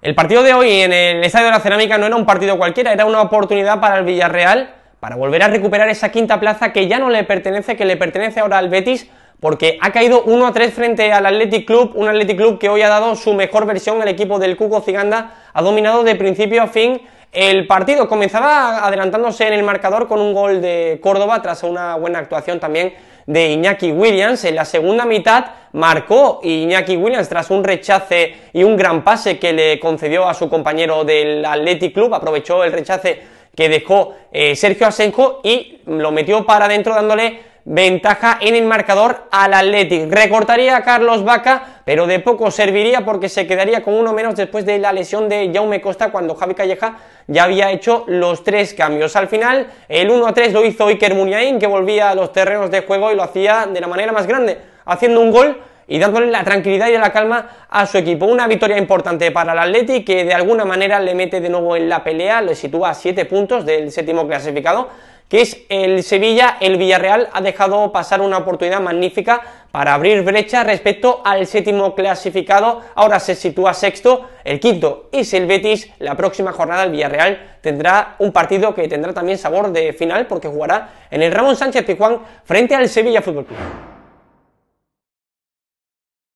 El partido de hoy en el Estadio de la Cerámica no era un partido cualquiera, era una oportunidad para el Villarreal para volver a recuperar esa quinta plaza que ya no le pertenece, que le pertenece ahora al Betis, porque ha caído 1 a 3 frente al Athletic Club, un Athletic Club que hoy ha dado su mejor versión, el equipo del Cuco Ciganda ha dominado de principio a fin el partido. Comenzaba adelantándose en el marcador con un gol de Córdoba tras una buena actuación también de Iñaki Williams. En la segunda mitad marcó Iñaki Williams tras un rechace y un gran pase que le concedió a su compañero del Athletic Club. Aprovechó el rechace que dejó eh, Sergio Asenjo y lo metió para adentro dándole ventaja en el marcador al Athletic. Recortaría a Carlos Vaca, pero de poco serviría porque se quedaría con uno menos después de la lesión de Jaume Costa cuando Javi Calleja ya había hecho los tres cambios. Al final, el 1 a 3 lo hizo Iker Muniain, que volvía a los terrenos de juego y lo hacía de la manera más grande, haciendo un gol y dándole la tranquilidad y la calma a su equipo. Una victoria importante para el Atleti que de alguna manera le mete de nuevo en la pelea, le sitúa a 7 puntos del séptimo clasificado que es el Sevilla, el Villarreal ha dejado pasar una oportunidad magnífica para abrir brecha respecto al séptimo clasificado, ahora se sitúa sexto, el quinto es el Betis, la próxima jornada el Villarreal tendrá un partido que tendrá también sabor de final porque jugará en el Ramón Sánchez Pizjuán frente al Sevilla Fútbol Club.